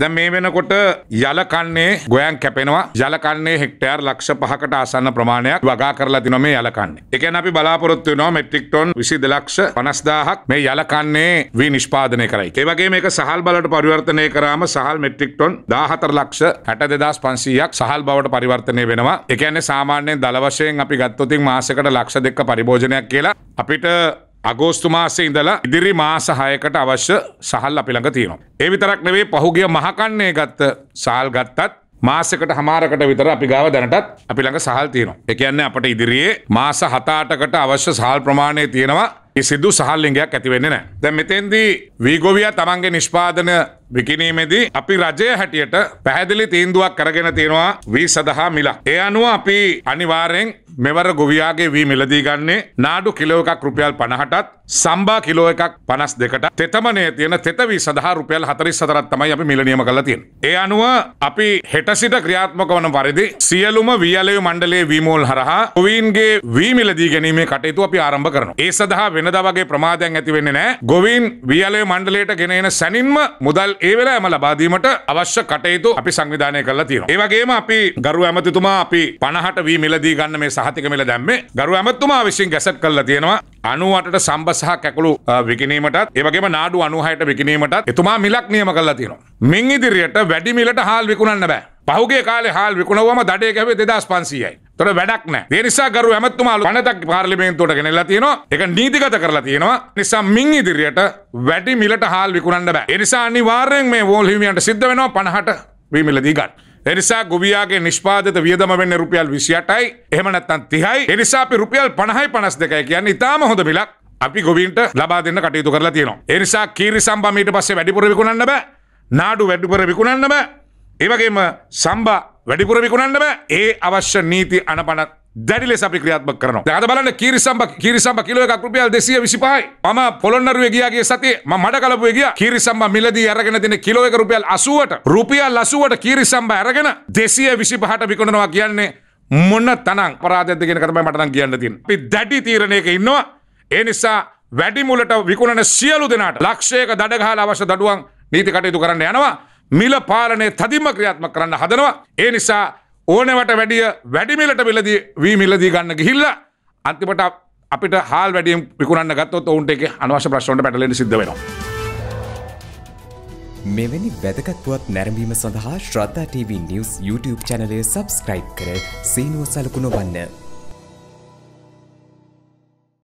දැන් මේ වෙනකොට යල කන්නේ ගොයන් කැපෙනවා. යල කන්නේ හෙක්ටයාර් ලක්ෂ 5කට ආසන්න ප්‍රමාණයක් වගා කරලා තිනවා මේ යල කන්නේ. ඒ කියන්නේ අපි බලාපොරොත්තු වෙනවා මෙට්‍රික් ටොන් 22 ලක්ෂ 50000ක් මේ යල කන්නේ වී නිෂ්පාදනය කරයි. ඒ වගේම මේක සහල් බලට පරිවර්තනය කරාම සහල් මෙට්‍රික් ටොන් 14 ලක්ෂ 62500ක් සහල් බවට පරිවර්තනය වෙනවා. ඒ කියන්නේ සාමාන්‍යයෙන් දල වශයෙන් අපි ගත්තොත් මාසෙකට ලක්ෂ දෙක පරිභෝජනයක් කියලා අපිට අගෝස්තු මාසේ ඉඳලා ඉදිරි මාස 6කට අවශ්‍ය සහල් අපි ළඟ තියෙනවා. ඒ විතරක් නෙවෙයි පහුගිය මහකන්නේ ගත්ත සහල් ගත්තත් මාසයකට හමාරකට විතර අපි ගාව දැනටත් අපි ළඟ සහල් තියෙනවා. ඒ කියන්නේ අපිට ඉදිරියේ මාස 7-8කට අවශ්‍ය සහල් ප්‍රමාණය තියෙනවා. කිසිදු සහල් ලිංගයක් ඇති වෙන්නේ නැහැ. දැන් මෙතෙන්දී වීගෝවියා තමන්ගේ නිෂ්පාදන විකිනීමේදී අපි රජය හැටියට පැහැදිලි තීන්දුවක් කරගෙන තියෙනවා වී සඳහා මිලා. ඒ අනුව අපි අනිවාරයෙන් මෙවර ගොවියාගේ වී මිලදී ගන්නේ නාඩු කිලෝ එකක් රුපියල් පණහටත් සම්බා කිලෝ එකක් පනස් දෙකට තෙතමනය තියෙන තෙතවී සඳහා රුපියල් හතරි සතරත් තමයි අපි මිලනියම කළ තියෙන. ඒ අනුව අපි හෙට සිට ක්‍රියාත්මක වන වරිදි සියලුම වියලය මණ්ඩලේ වීමෝල් හරහා ගොවීන්ගේ වීමිලදී ගැනීමේ කටයුතු අපි ආරම්භ කරනවා. ඒ සඳහා වෙනදා වගේ ප්‍රමාදයන් ඇති වෙන්නේ නැහැ. ගොවීන් වියලය මණ්ඩලයට ගෙන එන සැනින්ම මුදල් ඒ වෙලාවම ලබාදීමට අවශ්‍ය කටයුතු අපි සංවිධානය කරලා තියෙනවා. ඒ වගේම අපි ගරු ඇමතිතුමා අපි 50ට වී මිලදී ගන්න මේ සහතික මිල දැම්මේ ගරු ඇමතිතුමා විසින් ගැසට් කරලා තියෙනවා 98ට සම්බ සහ කැකුළු විකිණීමටත් ඒ වගේම නාඩු 96ට විකිණීමටත් එතුමා මිලක් නියම කරලා තියෙනවා. මින් ඉදිරියට වැඩි මිලට හාල් විකුණන්න බෑ. පහුගේ කාලේ හාල් විකුණුවම දඩේ ගැහුවේ 2500යි. තොට වැඩක් නෑ. ඒ නිසා කරු ඇමතුමාලු පනතක් පාර්ලිමේන්තුවට ගෙනල්ලා තියෙනවා. ඒක නීතිගත කරලා තියෙනවා. නිසා මින් ඉදිරියට වැඩි මිලට හාල් විකුණන්න බෑ. ඒ නිසා අනිවාර්යෙන් මේ වෝල් හිමියන්ට සිද්ධ වෙනවා 50ට වීමිලදී ගන්න. එනිසා ගොවියාගේ නිෂ්පාදත වියදම වෙන්න රුපියල් 28යි. එහෙම නැත්නම් 30යි. ඒ නිසා අපි රුපියල් 50යි 52යි කියන්නේ ඉතාම හොඳ මිලක්. අපි ගොවීන්ට ලබා දෙන්න කටයුතු කරලා තියෙනවා. ඒ නිසා කීරි සම්බම් ඊට පස්සේ වැඩිපුර විකුණන්න බෑ. නාඩු වැඩිපුර විකුණන්න බෑ. ඒ වගේම සම්බා වැඩිපුර විකුණන්න බෑ ඒ අවශ්‍ය නීති අනපන දැඩි ලෙස අපි ක්‍රියාත්මක කරනවා. අද බලන්න කීරිසම්බ කීරිසම්බ කිලෝ එකක් රුපියල් 225යි. මම පොළොන්නරුවේ ගියාගේ සතියේ මම මඩකලපුවේ ගියා. කීරිසම්බ මිලදී අරගෙන දෙන කිලෝ එක රුපියල් 80ට. රුපියල් 80ට කීරිසම්බ අරගෙන 225ට විකුණනවා කියන්නේ මොන තනං අපරාධයක්ද කියන කතමයි මට නම් කියන්න තියෙන්නේ. අපි දැඩි තීරණයක ඉන්නවා. ඒ නිසා වැඩිමුලට විකුණන සියලු දෙනාට ලක්ෂයක දඩ ගහලා අවශ්‍ය දඩුවම් නීති කටයුතු කරන්න යනවා. මිල පාලනය තදිම ක්‍රියාත්ම කරන්න හදනවා. ඒ නිසා ඕනවට වැඩිය වැඩිමිලට මිලදී වී මිලදී ගන්න ගිහිල්ල අන්තිමට අපිට හාල් වැඩියම් විකුණන්න ගත්තොත් ඔවුන්ට එක අනවශ්‍ය ප්‍රශ්නට පැටලෙන සිද්ධ වෙනවා. මෙවැනි වැදගත්වත් නැරඹීම සඳහා ශ්‍රද්ධා TV නිවස් YouTube චැනලය සබස්ක්‍රයිබ් කර සීනුව සලකුණ වන්න.